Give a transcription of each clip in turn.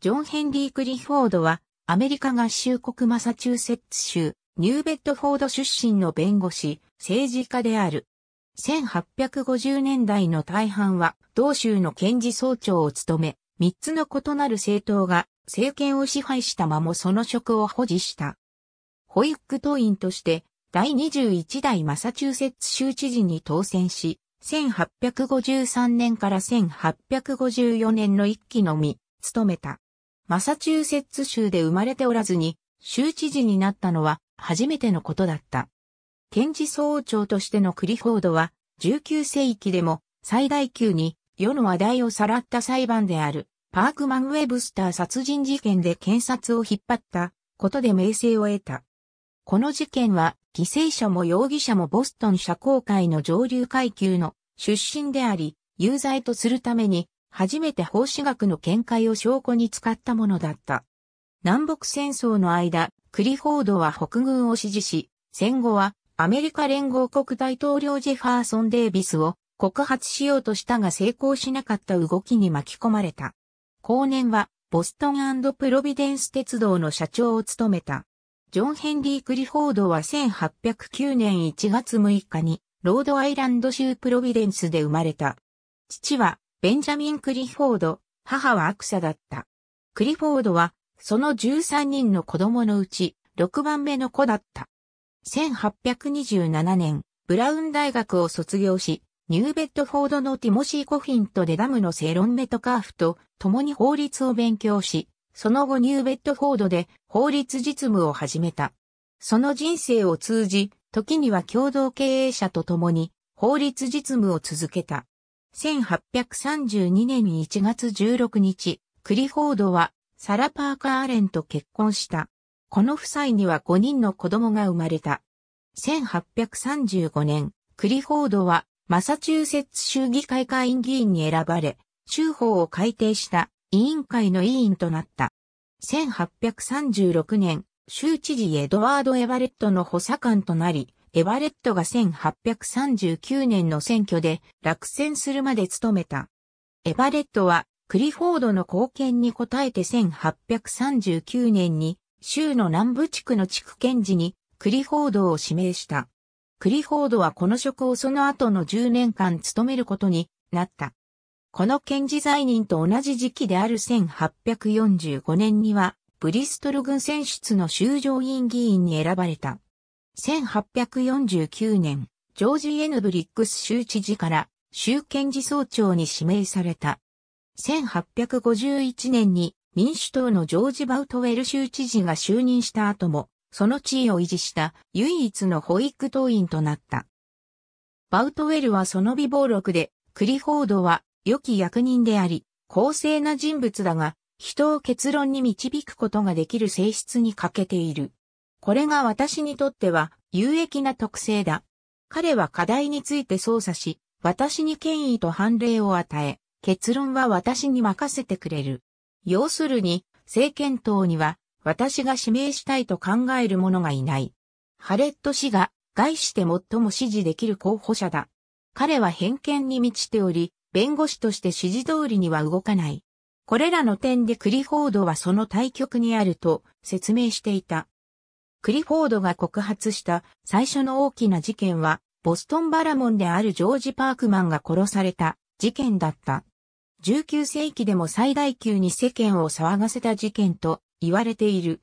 ジョン・ヘンリー・クリフォードは、アメリカ合衆国マサチューセッツ州、ニューベッドフォード出身の弁護士、政治家である。1850年代の大半は、同州の検事総長を務め、3つの異なる政党が政権を支配したままその職を保持した。保育党員として、第21代マサチューセッツ州知事に当選し、1853年から1854年の一期のみ、務めた。マサチューセッツ州で生まれておらずに、州知事になったのは初めてのことだった。検事総長としてのクリフォードは、19世紀でも最大級に世の話題をさらった裁判である、パークマン・ウェブスター殺人事件で検察を引っ張ったことで名声を得た。この事件は、犠牲者も容疑者もボストン社交界の上流階級の出身であり、有罪とするために初めて法史学の見解を証拠に使ったものだった。南北戦争の間、クリフォードは北軍を支持し、戦後はアメリカ連合国大統領ジェファーソン・デイビスを告発しようとしたが成功しなかった動きに巻き込まれた。後年はボストンプロビデンス鉄道の社長を務めた。ジョン・ヘンリー・クリフォードは1809年1月6日にロードアイランド州プロビデンスで生まれた。父はベンジャミン・クリフォード、母はアクサだった。クリフォードは、その13人の子供のうち、6番目の子だった。1827年、ブラウン大学を卒業し、ニューベッドフォードのティモシー・コフィンとデダムのセロン・メトカーフと共に法律を勉強し、その後ニューベッドフォードで法律実務を始めた。その人生を通じ、時には共同経営者と共に法律実務を続けた。1832年1月16日、クリフォードはサラ・パーカー・アレンと結婚した。この夫妻には5人の子供が生まれた。1835年、クリフォードはマサチューセッツ州議会会員議員に選ばれ、州法を改定した委員会の委員となった。1836年、州知事エドワード・エバレットの補佐官となり、エヴァレットが1839年の選挙で落選するまで務めた。エヴァレットはクリフォードの貢献に応えて1839年に州の南部地区の地区検事にクリフォードを指名した。クリフォードはこの職をその後の10年間務めることになった。この検事在任と同じ時期である1845年にはブリストル軍選出の州上院議員に選ばれた。1849年、ジョージ・エヌ・ブリックス州知事から州検事総長に指名された。1851年に民主党のジョージ・バウトウェル州知事が就任した後も、その地位を維持した唯一の保育党員となった。バウトウェルはその微暴録で、クリフォードは良き役人であり、公正な人物だが、人を結論に導くことができる性質に欠けている。これが私にとっては有益な特性だ。彼は課題について操作し、私に権威と判例を与え、結論は私に任せてくれる。要するに、政権党には私が指名したいと考える者がいない。ハレット氏が外して最も支持できる候補者だ。彼は偏見に満ちており、弁護士として指示通りには動かない。これらの点でクリフォードはその対極にあると説明していた。クリフォードが告発した最初の大きな事件は、ボストンバラモンであるジョージ・パークマンが殺された事件だった。19世紀でも最大級に世間を騒がせた事件と言われている。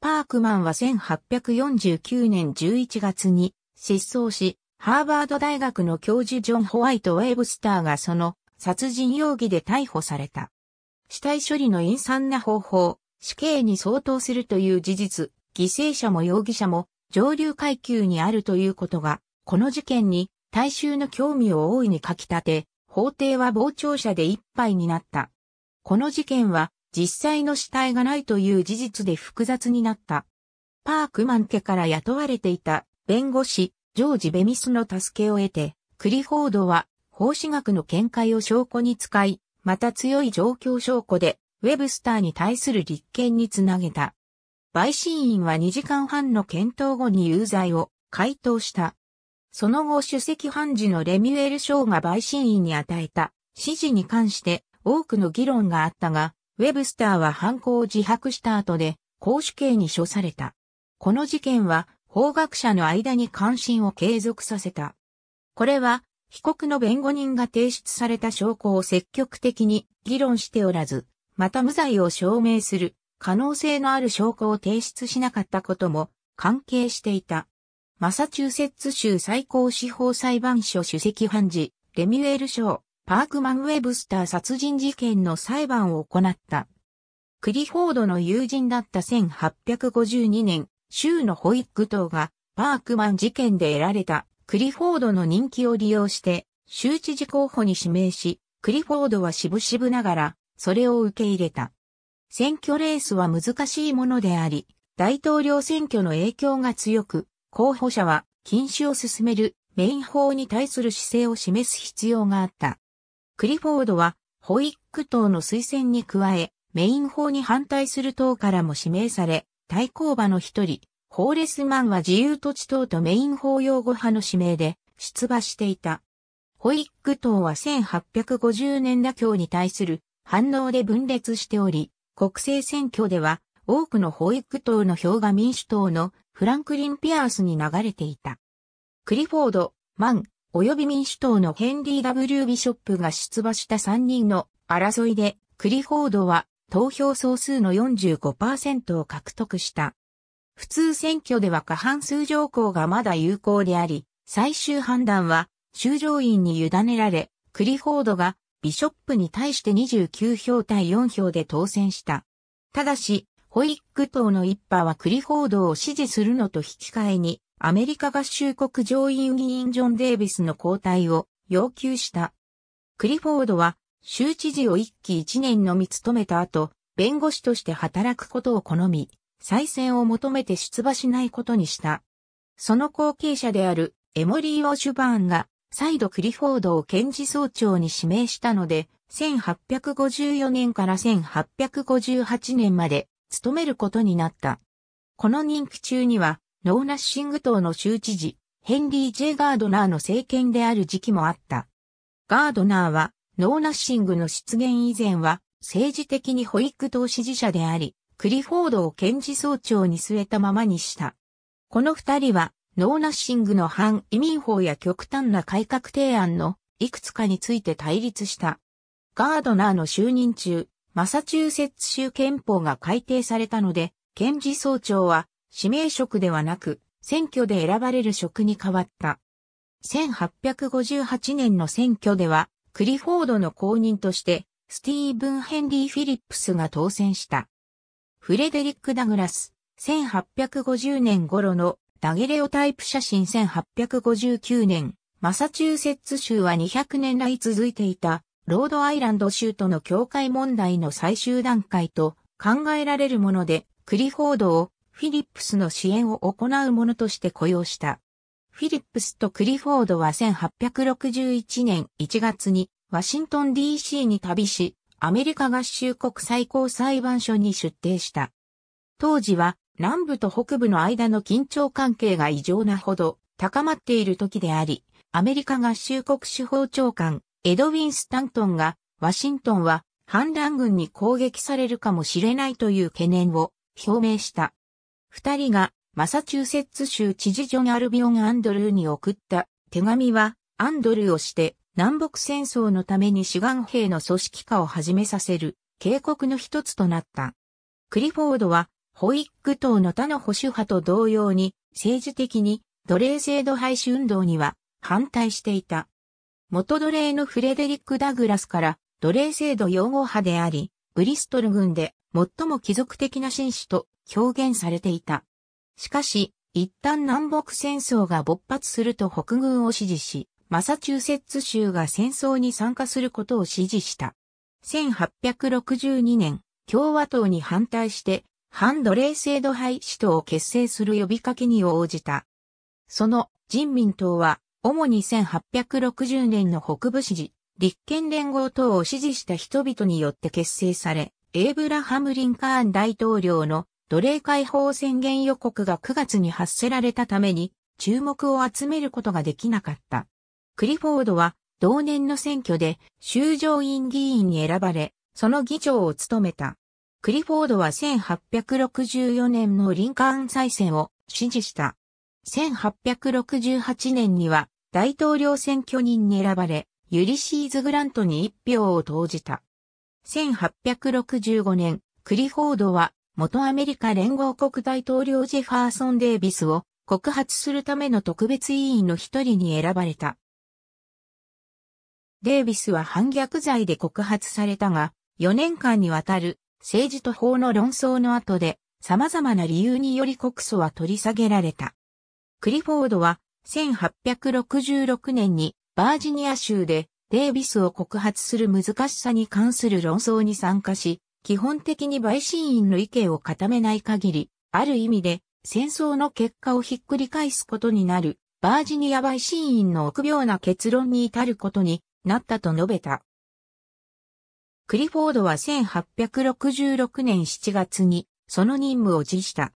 パークマンは1849年11月に失踪し、ハーバード大学の教授ジョン・ホワイト・ウェブスターがその殺人容疑で逮捕された。死体処理の陰惨な方法、死刑に相当するという事実、犠牲者も容疑者も上流階級にあるということが、この事件に大衆の興味を大いにかき立て、法廷は傍聴者で一杯になった。この事件は実際の死体がないという事実で複雑になった。パークマン家から雇われていた弁護士、ジョージ・ベミスの助けを得て、クリフォードは法史学の見解を証拠に使い、また強い状況証拠で、ウェブスターに対する立件につなげた。陪審員は2時間半の検討後に有罪を回答した。その後主席判事のレミュエル賞が陪審員に与えた指示に関して多くの議論があったが、ウェブスターは犯行を自白した後で公主刑に処された。この事件は法学者の間に関心を継続させた。これは被告の弁護人が提出された証拠を積極的に議論しておらず、また無罪を証明する可能性のある証拠を提出しなかったことも関係していた。マサチューセッツ州最高司法裁判所主席判事、レミュエル賞、パークマン・ウェブスター殺人事件の裁判を行った。クリフォードの友人だった1852年、州のホイッグ党がパークマン事件で得られたクリフォードの人気を利用して、州知事候補に指名し、クリフォードは渋々ながら、それを受け入れた。選挙レースは難しいものであり、大統領選挙の影響が強く、候補者は禁止を進めるメイン法に対する姿勢を示す必要があった。クリフォードは、ホイック党の推薦に加え、メイン法に反対する党からも指名され、対抗馬の一人、ホーレスマンは自由土地党とメイン法擁護派の指名で出馬していた。ホイック党は1850年妥協に対する反応で分裂しており、国政選挙では多くの保育党の票が民主党のフランクリン・ピアースに流れていた。クリフォード、マン、及び民主党のヘンリー・ W・ ビショップが出馬した3人の争いで、クリフォードは投票総数の45%を獲得した。普通選挙では過半数条項がまだ有効であり、最終判断は、修正院に委ねられ、クリフォードがビショップに対して29票対4票で当選した。ただし、ホイック党の一派はクリフォードを支持するのと引き換えに、アメリカ合衆国上院議員ジョン・デイビスの交代を要求した。クリフォードは、州知事を一期一年のみ務めた後、弁護士として働くことを好み、再選を求めて出馬しないことにした。その後継者であるエモリー・オシュバーンが再度クリフォードを検事総長に指名したので、1854年から1858年まで務めることになった。この任期中には、ノーナッシング党の州知事、ヘンリー・ジェガードナーの政権である時期もあった。ガードナーは、ノーナッシングの出現以前は、政治的に保育党支持者であり、クリフォードを検事総長に据えたままにした。この二人は、ノーナッシングの反移民法や極端な改革提案のいくつかについて対立した。ガードナーの就任中、マサチューセッツ州憲法が改定されたので、検事総長は指名職ではなく、選挙で選ばれる職に変わった。1858年の選挙では、クリフォードの公認として、スティーブン・ヘンリー・フィリップスが当選した。フレデリック・ダグラス、1850年頃のダゲレオタイプ写真1859年、マサチューセッツ州は200年来続いていた、ロードアイランド州との境界問題の最終段階と考えられるもので、クリフォードをフィリップスの支援を行うものとして雇用した。フィリップスとクリフォードは1861年1月にワシントン DC に旅し、アメリカ合衆国最高裁判所に出廷した。当時は南部と北部の間の緊張関係が異常なほど高まっている時であり、アメリカ合衆国司法長官、エドウィン・スタントンが、ワシントンは反乱軍に攻撃されるかもしれないという懸念を表明した。二人がマサチューセッツ州知事ジョン・アルビオン・アンドルーに送った手紙は、アンドルーをして南北戦争のために志願兵の組織化を始めさせる警告の一つとなった。クリフォードはホイック党の他の保守派と同様に、政治的に奴隷制度廃止運動には反対していた。元奴隷のフレデリック・ダグラスから奴隷制度擁護派であり、ブリストル軍で最も貴族的な紳士と表現されていた。しかし、一旦南北戦争が勃発すると北軍を支持し、マサチューセッツ州が戦争に参加することを支持した。1862年、共和党に反対して反奴隷制度廃止等を結成する呼びかけに応じた。その人民党は、主に1860年の北部支持、立憲連合等を支持した人々によって結成され、エイブラハム・リンカーン大統領の奴隷解放宣言予告が9月に発せられたために、注目を集めることができなかった。クリフォードは、同年の選挙で、州上院議員に選ばれ、その議長を務めた。クリフォードは1864年のリンカーン再選を支持した。1868年には大統領選挙人に選ばれ、ユリシーズ・グラントに一票を投じた。1865年、クリフォードは元アメリカ連合国大統領ジェファーソン・デイビスを告発するための特別委員の一人に選ばれた。デイビスは反逆罪で告発されたが、4年間にわたる政治と法の論争の後で、様々な理由により告訴は取り下げられた。クリフォードは、1866年にバージニア州でデイビスを告発する難しさに関する論争に参加し、基本的に陪審員の意見を固めない限り、ある意味で戦争の結果をひっくり返すことになる、バージニア陪審員の臆病な結論に至ることになったと述べた。クリフォードは1866年7月にその任務を辞した。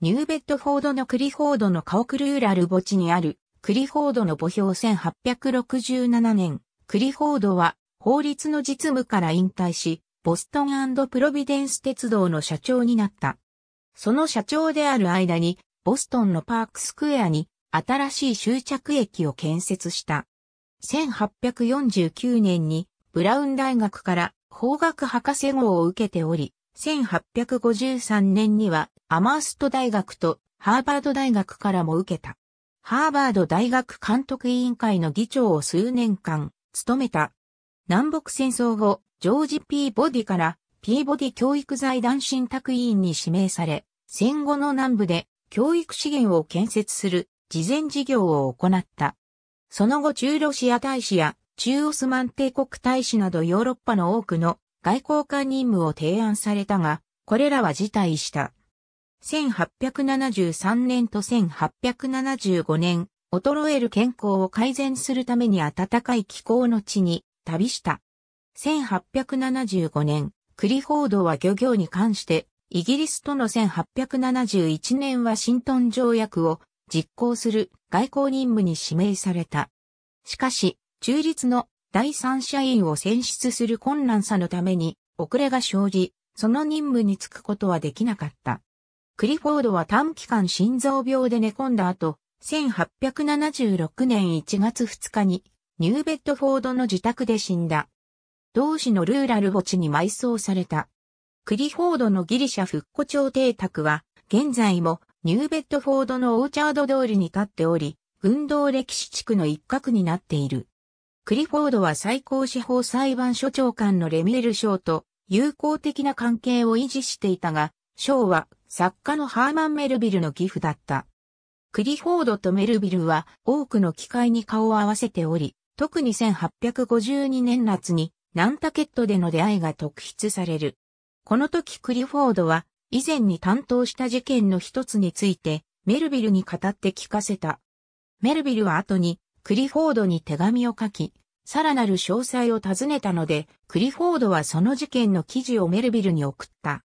ニューベッドフォードのクリフォードのカオクルーラル墓地にあるクリフォードの墓標1867年、クリフォードは法律の実務から引退し、ボストンプロビデンス鉄道の社長になった。その社長である間に、ボストンのパークスクエアに新しい終着駅を建設した。1849年にブラウン大学から法学博士号を受けており、1853年にはアマースト大学とハーバード大学からも受けた。ハーバード大学監督委員会の議長を数年間務めた。南北戦争後、ジョージ・ピーボディからピーボディ教育財団信託委員に指名され、戦後の南部で教育資源を建設する慈善事業を行った。その後中ロシア大使や中オスマン帝国大使などヨーロッパの多くの外交官任務を提案されたが、これらは辞退した。1873年と1875年、衰える健康を改善するために暖かい気候の地に旅した。1875年、クリフォードは漁業に関して、イギリスとの1871年ワシントン条約を実行する外交任務に指名された。しかし、中立の第三者委員を選出する困難さのために遅れが生じ、その任務に就くことはできなかった。クリフォードは短期間心臓病で寝込んだ後、1876年1月2日にニューベッドフォードの自宅で死んだ。同市のルーラル墓地に埋葬された。クリフォードのギリシャ復古町邸宅は、現在もニューベッドフォードのオーチャード通りに立っており、運動歴史地区の一角になっている。クリフォードは最高司法裁判所長官のレミエル・賞と友好的な関係を維持していたが、賞は作家のハーマン・メルビルの寄付だった。クリフォードとメルビルは多くの機会に顔を合わせており、特に1852年夏にナンタケットでの出会いが特筆される。この時クリフォードは以前に担当した事件の一つについてメルビルに語って聞かせた。メルビルは後にクリフォードに手紙を書き、さらなる詳細を尋ねたので、クリフォードはその事件の記事をメルビルに送った。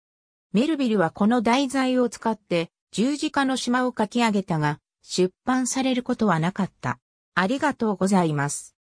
メルビルはこの題材を使って十字架の島を書き上げたが、出版されることはなかった。ありがとうございます。